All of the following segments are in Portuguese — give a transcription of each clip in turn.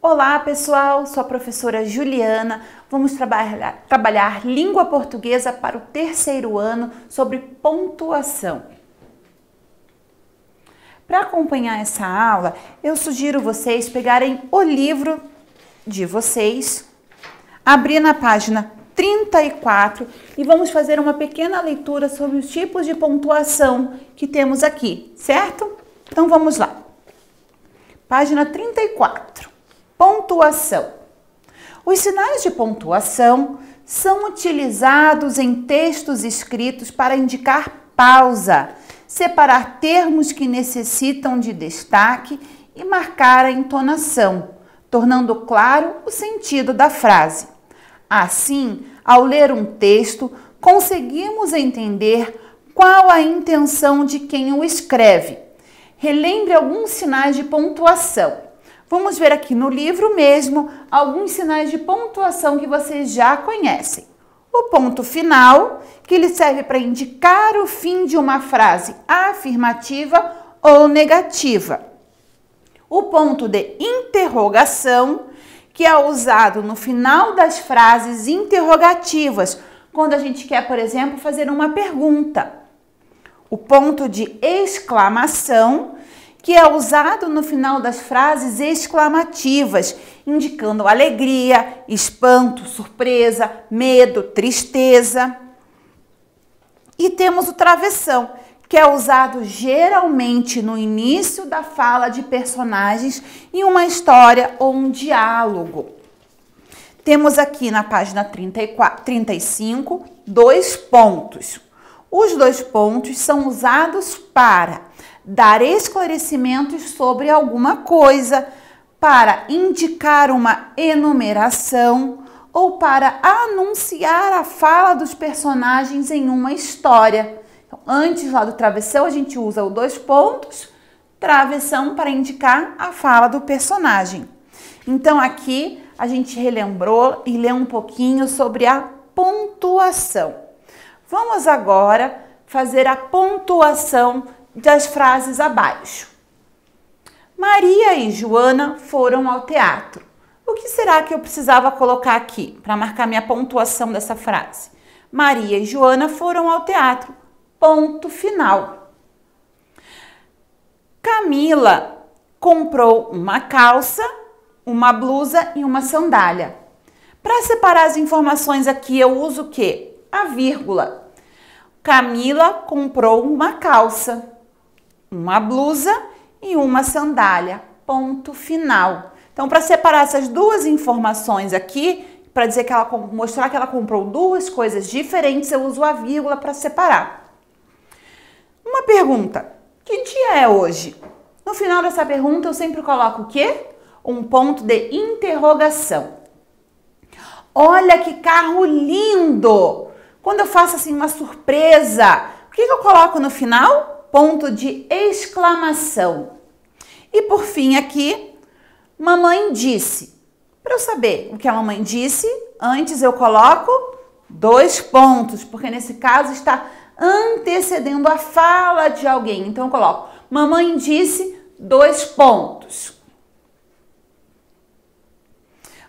Olá pessoal, sou a professora Juliana. Vamos trabalhar, trabalhar língua portuguesa para o terceiro ano sobre pontuação. Para acompanhar essa aula, eu sugiro vocês pegarem o livro de vocês, abrir na página 34 e vamos fazer uma pequena leitura sobre os tipos de pontuação que temos aqui, certo? Então vamos lá. Página 34. Pontuação. Os sinais de pontuação são utilizados em textos escritos para indicar pausa, separar termos que necessitam de destaque e marcar a entonação, tornando claro o sentido da frase. Assim, ao ler um texto, conseguimos entender qual a intenção de quem o escreve. Relembre alguns sinais de pontuação. Vamos ver aqui no livro mesmo alguns sinais de pontuação que vocês já conhecem. O ponto final, que ele serve para indicar o fim de uma frase afirmativa ou negativa. O ponto de interrogação, que é usado no final das frases interrogativas, quando a gente quer, por exemplo, fazer uma pergunta. O ponto de exclamação, que é usado no final das frases exclamativas, indicando alegria, espanto, surpresa, medo, tristeza. E temos o travessão, que é usado geralmente no início da fala de personagens em uma história ou um diálogo. Temos aqui na página 34, 35 dois pontos. Os dois pontos são usados para dar esclarecimentos sobre alguma coisa, para indicar uma enumeração ou para anunciar a fala dos personagens em uma história. Então, antes lá do travessão, a gente usa o dois pontos, travessão para indicar a fala do personagem. Então, aqui a gente relembrou e leu um pouquinho sobre a pontuação. Vamos agora fazer a pontuação das frases abaixo. Maria e Joana foram ao teatro. O que será que eu precisava colocar aqui para marcar minha pontuação dessa frase? Maria e Joana foram ao teatro. Ponto final. Camila comprou uma calça, uma blusa e uma sandália. Para separar as informações aqui, eu uso o quê? a vírgula. Camila comprou uma calça, uma blusa e uma sandália. Ponto final. Então, para separar essas duas informações aqui, para dizer que ela mostrar que ela comprou duas coisas diferentes, eu uso a vírgula para separar. Uma pergunta: que dia é hoje? No final dessa pergunta, eu sempre coloco o quê? Um ponto de interrogação. Olha que carro lindo! Quando eu faço assim uma surpresa, o que, que eu coloco no final? Ponto de exclamação. E por fim aqui, mamãe disse. Para eu saber o que a mamãe disse, antes eu coloco dois pontos, porque nesse caso está antecedendo a fala de alguém. Então eu coloco: Mamãe disse dois pontos.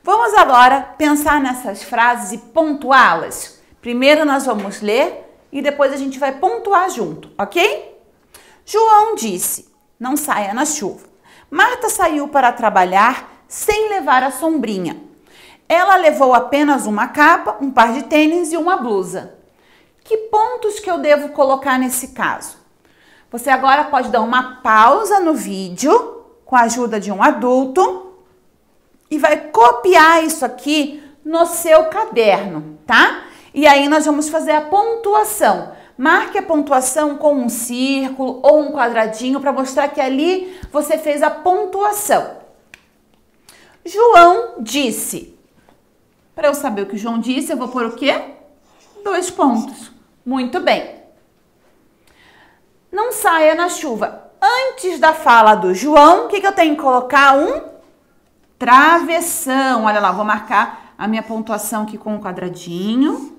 Vamos agora pensar nessas frases e pontuá-las. Primeiro nós vamos ler e depois a gente vai pontuar junto, ok? João disse: Não saia na chuva. Marta saiu para trabalhar sem levar a sombrinha. Ela levou apenas uma capa, um par de tênis e uma blusa. Que pontos que eu devo colocar nesse caso? Você agora pode dar uma pausa no vídeo com a ajuda de um adulto e vai copiar isso aqui no seu caderno, tá? E aí nós vamos fazer a pontuação. Marque a pontuação com um círculo ou um quadradinho para mostrar que ali você fez a pontuação. João disse. Para eu saber o que o João disse, eu vou pôr o quê? Dois pontos. Muito bem. Não saia na chuva. Antes da fala do João, o que, que eu tenho que colocar? Um travessão. Olha lá, vou marcar a minha pontuação aqui com um quadradinho.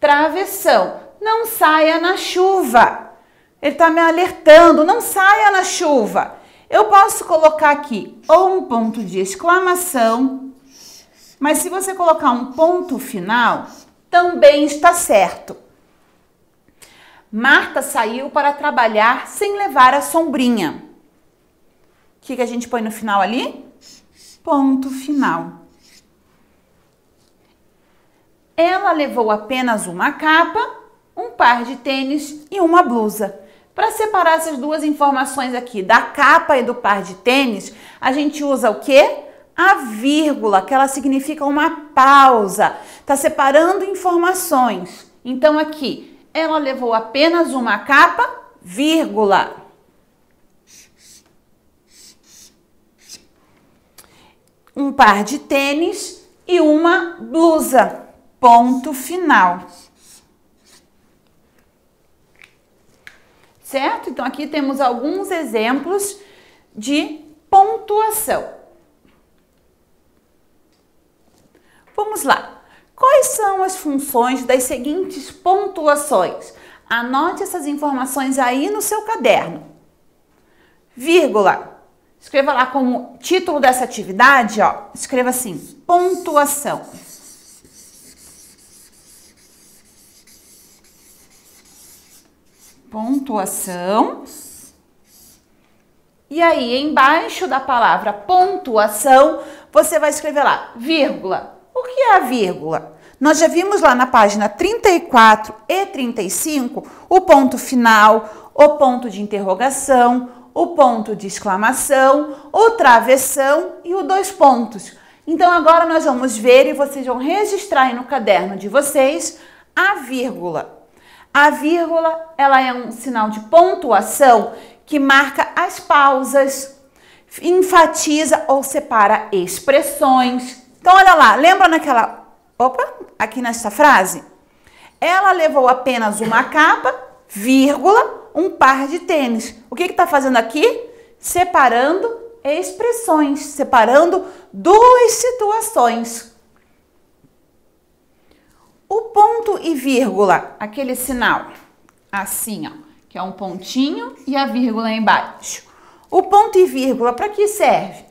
Travessão. Não saia na chuva. Ele está me alertando, não saia na chuva. Eu posso colocar aqui ou um ponto de exclamação, mas se você colocar um ponto final, também está certo. Marta saiu para trabalhar sem levar a sombrinha. O que, que a gente põe no final ali? Ponto final. Ela levou apenas uma capa, um par de tênis e uma blusa. Para separar essas duas informações aqui, da capa e do par de tênis, a gente usa o quê? A vírgula, que ela significa uma pausa. Tá separando informações. Então aqui, ela levou apenas uma capa, vírgula. Um par de tênis e uma blusa ponto final. Certo? Então aqui temos alguns exemplos de pontuação. Vamos lá. Quais são as funções das seguintes pontuações? Anote essas informações aí no seu caderno. Vírgula. Escreva lá como título dessa atividade, ó. Escreva assim: pontuação. pontuação. E aí, embaixo da palavra pontuação, você vai escrever lá, vírgula. O que é a vírgula? Nós já vimos lá na página 34 e 35 o ponto final, o ponto de interrogação, o ponto de exclamação, o travessão e o dois pontos. Então agora nós vamos ver e vocês vão registrar aí no caderno de vocês a vírgula. A vírgula, ela é um sinal de pontuação que marca as pausas, enfatiza ou separa expressões. Então olha lá, lembra naquela, opa, aqui nesta frase? Ela levou apenas uma capa, vírgula, um par de tênis. O que está fazendo aqui? Separando expressões, separando duas situações. O ponto e vírgula, aquele sinal assim, ó, que é um pontinho e a vírgula é embaixo. O ponto e vírgula para que serve?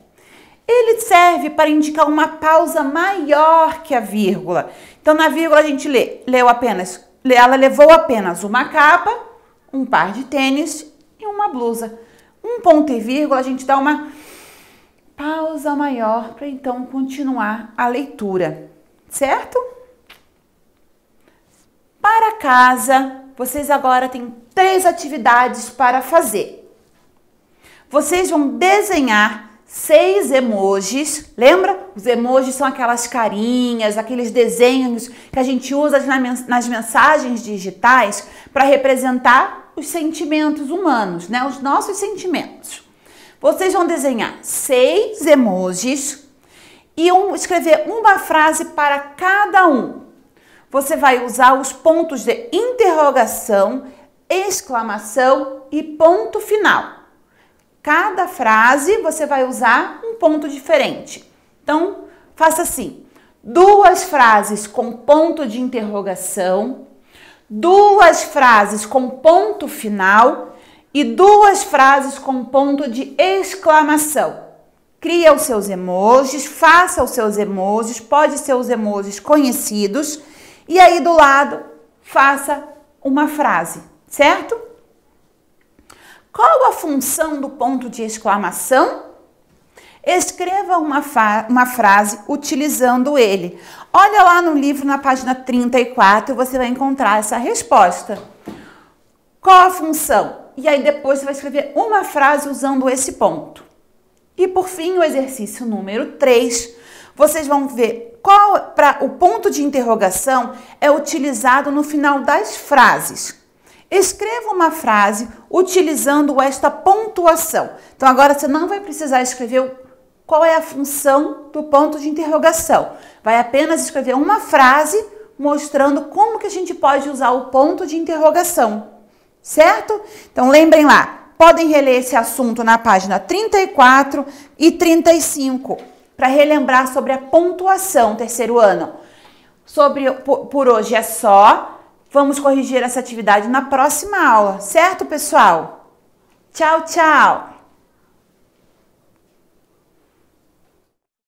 Ele serve para indicar uma pausa maior que a vírgula. Então na vírgula a gente lê, leu apenas, ela levou apenas uma capa, um par de tênis e uma blusa. Um ponto e vírgula a gente dá uma pausa maior para então continuar a leitura, certo? Para casa, vocês agora têm três atividades para fazer. Vocês vão desenhar seis emojis. Lembra? Os emojis são aquelas carinhas, aqueles desenhos que a gente usa nas mensagens digitais para representar os sentimentos humanos, né? Os nossos sentimentos. Vocês vão desenhar seis emojis e um, escrever uma frase para cada um. Você vai usar os pontos de interrogação, exclamação e ponto final. Cada frase você vai usar um ponto diferente. Então, faça assim: duas frases com ponto de interrogação, duas frases com ponto final e duas frases com ponto de exclamação. Cria os seus emojis, faça os seus emojis, pode ser os emojis conhecidos e aí do lado, faça uma frase, certo? Qual a função do ponto de exclamação? Escreva uma, uma frase utilizando ele. Olha lá no livro, na página 34, você vai encontrar essa resposta. Qual a função? E aí depois você vai escrever uma frase usando esse ponto. E por fim, o exercício número 3. Vocês vão ver qual para o ponto de interrogação é utilizado no final das frases. Escreva uma frase utilizando esta pontuação. Então agora você não vai precisar escrever qual é a função do ponto de interrogação. Vai apenas escrever uma frase mostrando como que a gente pode usar o ponto de interrogação. Certo? Então lembrem lá, podem reler esse assunto na página 34 e 35 para relembrar sobre a pontuação terceiro ano. Sobre por, por hoje é só. Vamos corrigir essa atividade na próxima aula, certo, pessoal? Tchau, tchau!